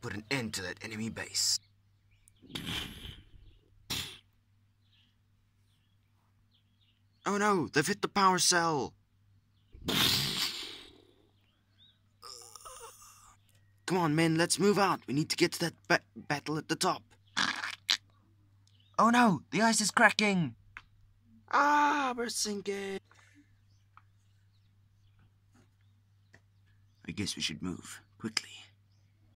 put an end to that enemy base. Oh no, they've hit the power cell! Come on, men, let's move out. We need to get to that ba battle at the top. Oh no, the ice is cracking! Ah, we're sinking! I guess we should move quickly.